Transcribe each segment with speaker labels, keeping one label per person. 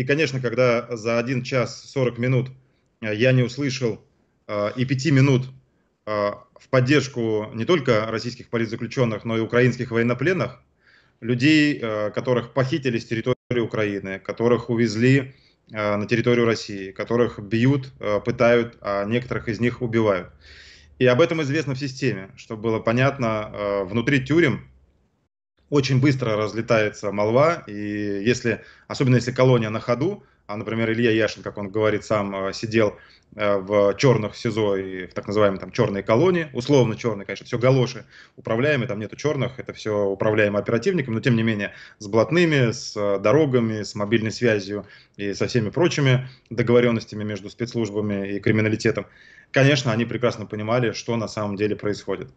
Speaker 1: И, конечно, когда за 1 час 40 минут э, я не услышал э, и 5 минут э, в поддержку не только российских политзаключенных, но и украинских военнопленных, людей, которых похитили с территории Украины, которых увезли на территорию России, которых бьют, пытают, а некоторых из них убивают. И об этом известно в системе, чтобы было понятно, внутри тюрем очень быстро разлетается молва, и если, особенно если колония на ходу, а, например, Илья Яшин, как он говорит сам, а, сидел а, в черных СИЗО и в так называемой там черной колонии, условно черной, конечно, все галоши управляемые, там нету черных, это все управляемо оперативниками, но тем не менее с блатными, с а, дорогами, с мобильной связью и со всеми прочими договоренностями между спецслужбами и криминалитетом. Конечно, они прекрасно понимали, что на самом деле происходит.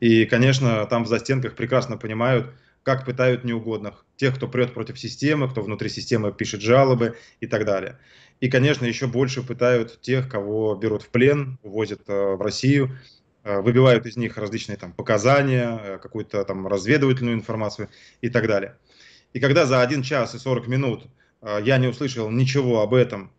Speaker 1: И, конечно, там в застенках прекрасно понимают, как пытают неугодных, тех, кто прет против системы, кто внутри системы пишет жалобы и так далее. И, конечно, еще больше пытают тех, кого берут в плен, увозят э, в Россию, э, выбивают из них различные там показания, э, какую-то там разведывательную информацию и так далее. И когда за 1 час и 40 минут я не услышал ничего об этом,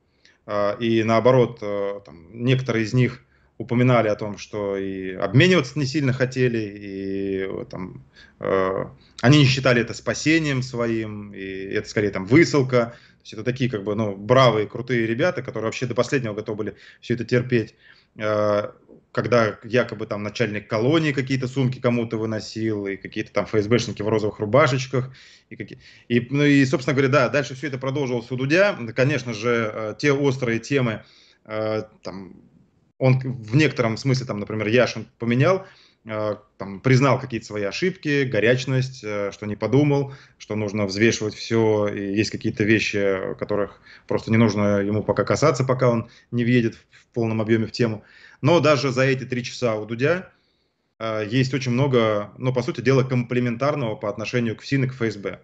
Speaker 1: и наоборот, там, некоторые из них – упоминали о том, что и обмениваться не сильно хотели, и э, там, э, они не считали это спасением своим, и это скорее там высылка. То есть это такие как бы ну, бравые, крутые ребята, которые вообще до последнего готовы были все это терпеть. Э, когда якобы там начальник колонии какие-то сумки кому-то выносил, и какие-то там ФСБшники в розовых рубашечках. И, какие... и, ну, и, собственно говоря, да, дальше все это продолжилось у Дудя. Конечно же, э, те острые темы, э, там, он в некотором смысле, там, например, Яшин поменял, э, там, признал какие-то свои ошибки, горячность, э, что не подумал, что нужно взвешивать все, и есть какие-то вещи, которых просто не нужно ему пока касаться, пока он не въедет в полном объеме в тему. Но даже за эти три часа у Дудя э, есть очень много, ну, по сути дела, комплементарного по отношению к ФСИН и к ФСБ.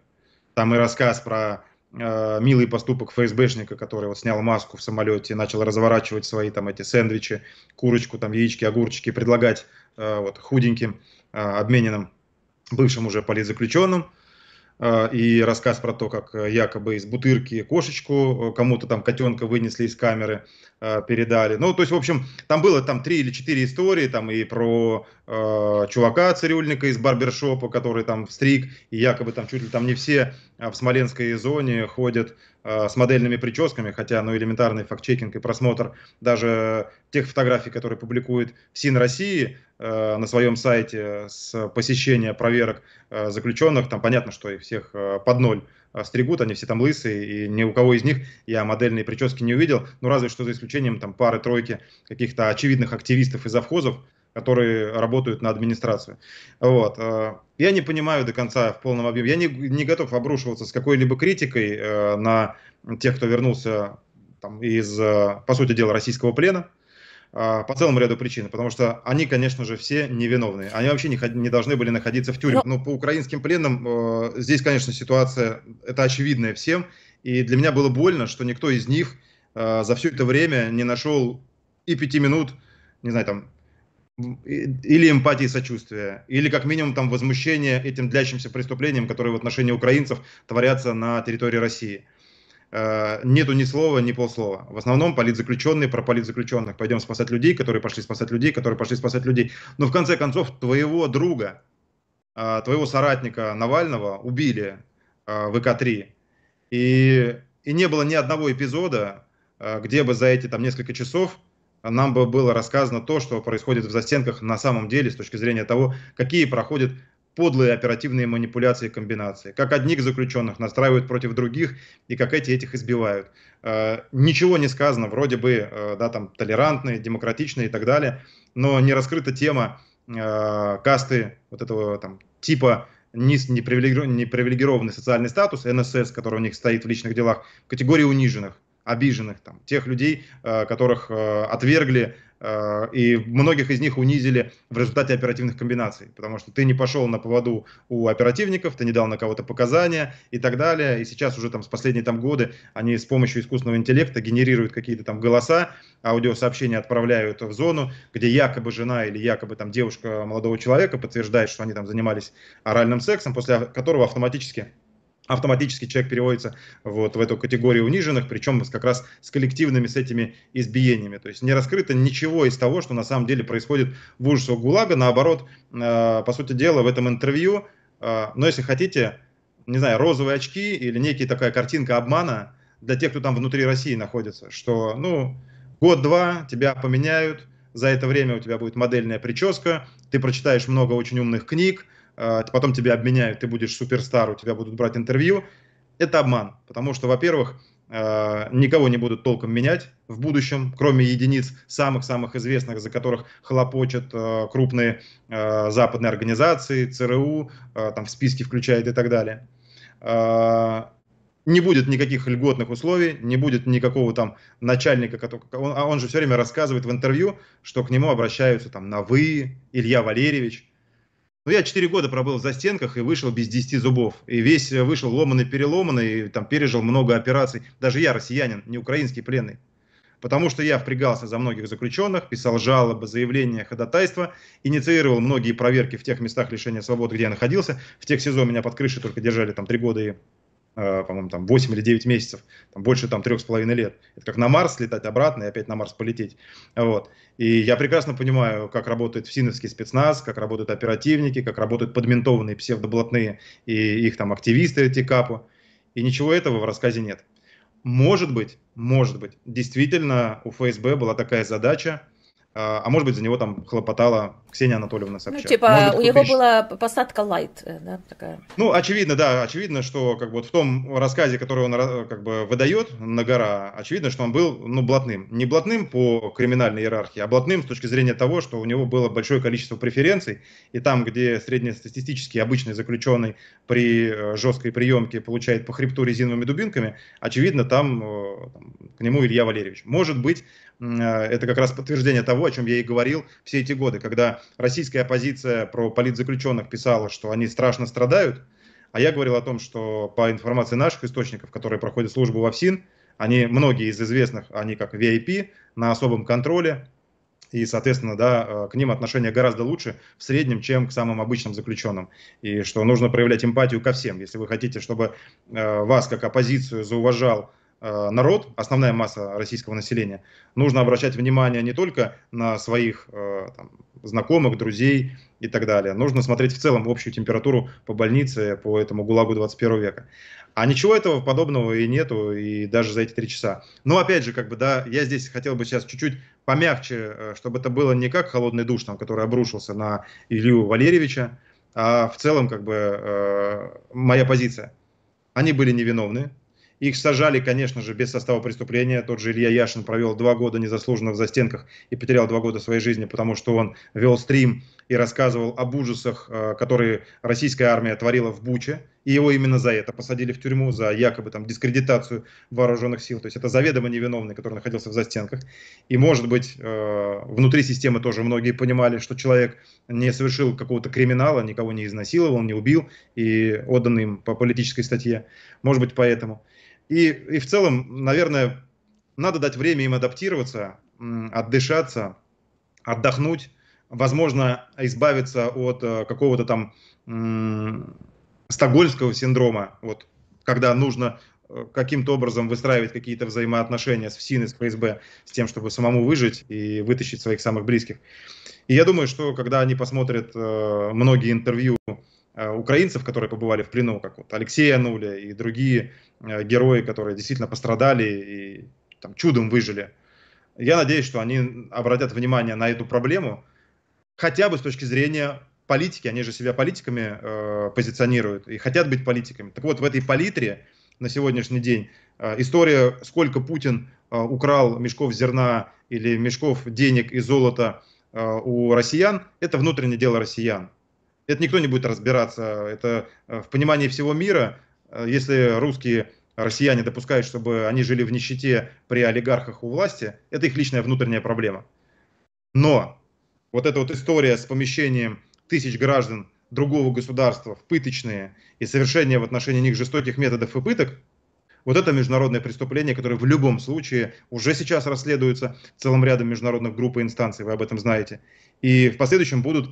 Speaker 1: Там и рассказ про Э, милый поступок ФСБшника, который вот снял маску в самолете, и начал разворачивать свои там эти сэндвичи, курочку, там яички, огурчики, предлагать э, вот худеньким, э, обмененным бывшим уже политзаключенным, э, и рассказ про то, как якобы из бутырки кошечку э, кому-то там котенка вынесли из камеры, передали. Ну, то есть, в общем, там было там три или четыре истории, там и про э, чувака цирюльника из барбершопа, который там стриг, и якобы там чуть ли там не все а, в смоленской зоне ходят э, с модельными прическами, хотя, ну, элементарный факт чекинг и просмотр даже тех фотографий, которые публикует СИН России э, на своем сайте с посещения проверок э, заключенных, там понятно, что их всех э, под ноль э, стригут, они все там лысые, и ни у кого из них я модельные прически не увидел, ну разве что за исключением там пары-тройки каких-то очевидных активистов и завхозов, которые работают на администрацию. Вот. Э, я не понимаю до конца в полном объеме. Я не, не готов обрушиваться с какой-либо критикой э, на тех, кто вернулся там, из, э, по сути дела, российского плена по целому ряду причин, потому что они, конечно же, все невиновные. Они вообще не, не должны были находиться в тюрьме. Но ну ну, по украинским пленным э, здесь, конечно, ситуация, это очевидная всем. И для меня было больно, что никто из них э, за все это время не нашел и пяти минут, не знаю, там, или эмпатии сочувствия, или как минимум там возмущение этим длящимся преступлением, которые в отношении украинцев творятся на территории России. Э, нету ни слова, ни полслова. В основном политзаключенные про политзаключенных. Пойдем спасать людей, которые пошли спасать людей, которые пошли спасать людей. Но в конце концов твоего друга, э, твоего соратника Навального убили э, в ИК-3. И, и не было ни одного эпизода, где бы за эти там несколько часов нам бы было рассказано то, что происходит в застенках на самом деле с точки зрения того, какие проходят подлые оперативные манипуляции и комбинации, как одних заключенных настраивают против других и как эти этих избивают. Э, ничего не сказано, вроде бы, э, да, там, толерантные, демократичные и так далее, но не раскрыта тема э, касты вот этого там типа низ непривилегированный социальный статус, НСС, который у них стоит в личных делах, категории униженных обиженных, там, тех людей, э, которых э, отвергли, э, и многих из них унизили в результате оперативных комбинаций, потому что ты не пошел на поводу у оперативников, ты не дал на кого-то показания и так далее. И сейчас уже там с последние там годы они с помощью искусственного интеллекта генерируют какие-то там голоса, аудиосообщения отправляют в зону, где якобы жена или якобы там девушка молодого человека подтверждает, что они там занимались оральным сексом, после которого автоматически автоматически человек переводится вот в эту категорию униженных, причем как раз с коллективными с этими избиениями. То есть не раскрыто ничего из того, что на самом деле происходит в ужасах ГУЛАГа. Наоборот, э, по сути дела, в этом интервью, э, но если хотите, не знаю, розовые очки или некая такая картинка обмана для тех, кто там внутри России находится, что, ну, год-два тебя поменяют, за это время у тебя будет модельная прическа, ты прочитаешь много очень умных книг, а, потом тебя обменяют, ты будешь суперстар, у тебя будут брать интервью, это обман. Потому что, во-первых, а, никого не будут толком менять в будущем, кроме единиц самых-самых известных, за которых хлопочат а, крупные западные организации, ЦРУ, там в списке включает и так далее. Не будет никаких льготных условий, не будет никакого там начальника, который, он, он же все время рассказывает в интервью, что к нему обращаются там на «вы», «Илья Валерьевич», ну, я 4 года пробыл в застенках и вышел без 10 зубов. И весь э, вышел ломанный, переломанный, и там пережил много операций. Даже я россиянин, не украинский пленный. Потому что я впрягался за многих заключенных, писал жалобы, заявления, ходатайства, инициировал многие проверки в тех местах лишения свободы, где я находился. В тех СИЗО меня под крышей только держали там 3 года и Э, по-моему, там 8 или 9 месяцев, там больше там 3,5 лет. Это как на Марс летать обратно и опять на Марс полететь. Вот. И я прекрасно понимаю, как работает всиновский спецназ, как работают оперативники, как работают подментованные псевдоблатные и их там активисты эти капы. И ничего этого в рассказе нет. Может быть, может быть, действительно у ФСБ была такая задача а, а может быть, за него там хлопотала Ксения Анатольевна Собчак. Ну, типа, может, у него еще... была посадка лайт, э, да, такая. Ну, очевидно, да, очевидно, что как бы вот в том рассказе, который он как бы выдает на гора, очевидно, что он был, ну, блатным. Не блатным по криминальной иерархии, а блатным с точки зрения того, что у него было большое количество преференций, и там, где среднестатистический обычный заключенный при э, жесткой приемке получает по хребту резиновыми дубинками, очевидно, там, э, там к нему Илья Валерьевич. Может быть, Э, это как раз подтверждение того, о чем я и говорил все эти годы, когда российская оппозиция про политзаключенных писала, что они страшно страдают, а я говорил о том, что по информации наших источников, которые проходят службу в ОФСИН, они, многие из известных, они как VIP, на особом контроле, и, соответственно, да, э, к ним отношение гораздо лучше в среднем, чем к самым обычным заключенным. И что нужно проявлять эмпатию ко всем. Если вы хотите, чтобы э, вас как оппозицию зауважал Э, народ, основная масса российского населения, нужно обращать внимание не только на своих э, там, знакомых, друзей и так далее. Нужно смотреть в целом общую температуру по больнице, по этому ГУЛАГу 21 века. А ничего этого подобного и нету, и даже за эти три часа. Но опять же, как бы, да, я здесь хотел бы сейчас чуть-чуть помягче, э, чтобы это было не как холодный душ, там, который обрушился на Илью Валерьевича, а в целом, как бы, э, моя позиция. Они были невиновны, их сажали, конечно же, без состава преступления. Тот же Илья Яшин провел два года незаслуженно в застенках и потерял два года своей жизни, потому что он вел стрим и рассказывал об ужасах, э, которые российская армия творила в Буче. И его именно за это посадили в тюрьму, за якобы там дискредитацию вооруженных сил. То есть это заведомо невиновный, который находился в застенках. И, может быть, э, внутри системы тоже многие понимали, что человек не совершил какого-то криминала, никого не изнасиловал, не убил и отдан им по политической статье. Может быть, поэтому. И, и в целом, наверное, надо дать время им адаптироваться, отдышаться, отдохнуть, возможно, избавиться от э, какого-то там стокгольмского синдрома, вот, когда нужно э, каким-то образом выстраивать какие-то взаимоотношения с ФСИН и с ФСБ, с тем, чтобы самому выжить и вытащить своих самых близких. И я думаю, что когда они посмотрят э, многие интервью э, украинцев, которые побывали в плену, как вот Алексей Ануля и другие Э, герои, которые действительно пострадали и там, чудом выжили. Я надеюсь, что они обратят внимание на эту проблему, хотя бы с точки зрения политики, они же себя политиками э, позиционируют и хотят быть политиками. Так вот, в этой палитре на сегодняшний день э, история, сколько Путин э, украл мешков зерна или мешков денег и золота э, у россиян, это внутреннее дело россиян. Это никто не будет разбираться. Это э, в понимании всего мира Э, если русские россияне допускают, чтобы они жили в нищете при олигархах у власти, это их личная внутренняя проблема. Но вот эта вот история с помещением тысяч граждан другого государства в пыточные и совершение в отношении них жестоких методов и пыток, вот это международное преступление, которое в любом случае уже сейчас расследуется целым рядом международных групп и инстанций, вы об этом знаете. И в последующем будут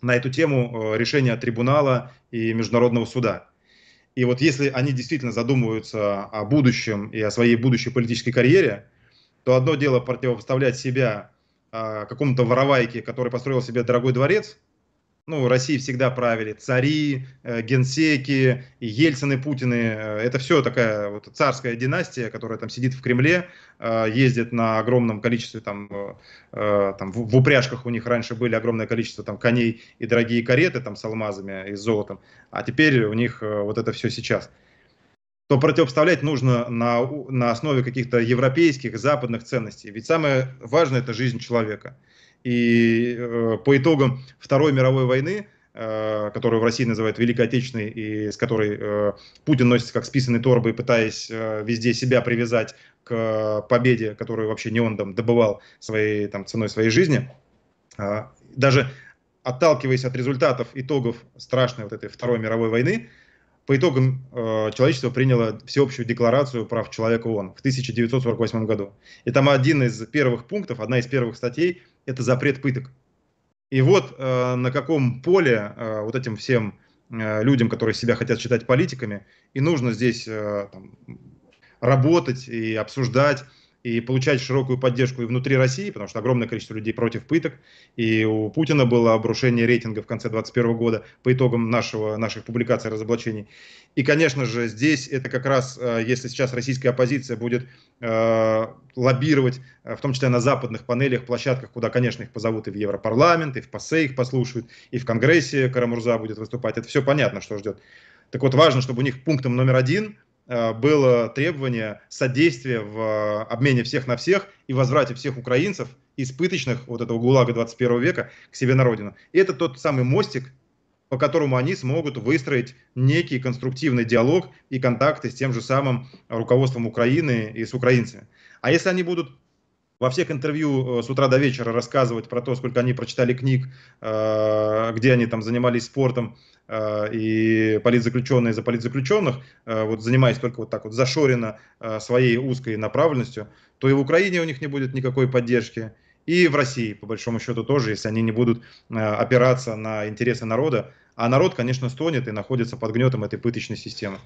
Speaker 1: на эту тему э, решения трибунала и международного суда. И вот если они действительно задумываются о будущем и о своей будущей политической карьере, то одно дело противопоставлять себя э, какому-то воровайке, который построил себе дорогой дворец, ну, России всегда правили цари, э, генсеки, Ельцин и Путины. Э, это все такая вот царская династия, которая там сидит в Кремле, э, ездит на огромном количестве там, там в упряжках у них раньше были огромное количество там коней и дорогие кареты там с алмазами и с золотом, а теперь у них вот это все сейчас то противопоставлять нужно на, на основе каких-то европейских, западных ценностей. Ведь самое важное – это жизнь человека. И э, по итогам Второй мировой войны, э, которую в России называют Великой Отечественной, и с которой э, Путин носится как списанный торбой, пытаясь э, везде себя привязать к победе, которую вообще не он там добывал своей, там, ценой своей жизни, э, даже отталкиваясь от результатов, итогов страшной вот этой Второй мировой войны, э, по итогам э, человечество приняло всеобщую декларацию прав человека ООН в 1948 году. И там один из первых пунктов, одна из первых статей – это запрет пыток. И вот э, на каком поле э, вот этим всем э, людям, которые себя хотят считать политиками, и нужно здесь э, там, работать и обсуждать и получать широкую поддержку и внутри России, потому что огромное количество людей против пыток, и у Путина было обрушение рейтинга в конце 2021 года по итогам нашего, наших публикаций разоблачений. И, конечно же, здесь это как раз, э, если сейчас российская оппозиция будет э, лоббировать, э, в том числе на западных панелях, площадках, куда, конечно, их позовут и в Европарламент, и в ПАСЕ их послушают, и в Конгрессе Карамурза будет выступать, это все понятно, что ждет. Так вот, важно, чтобы у них пунктом номер один – Э, было требование содействия в э, обмене всех на всех и возврате всех украинцев из вот этого ГУЛАГа 21 века к себе на родину. И это тот самый мостик, по которому они смогут выстроить некий конструктивный диалог и контакты с тем же самым руководством Украины и с украинцами. А если они будут во всех интервью э, с утра до вечера рассказывать про то, сколько они прочитали книг, где они там занимались спортом, Э, и политзаключенные за политзаключенных, э, вот занимаясь только вот так вот зашорено э, своей узкой направленностью, то и в Украине у них не будет никакой поддержки, и в России, по большому счету, тоже, если они не будут опираться на интересы народа. А народ, конечно, стонет и находится под гнетом этой пыточной системы.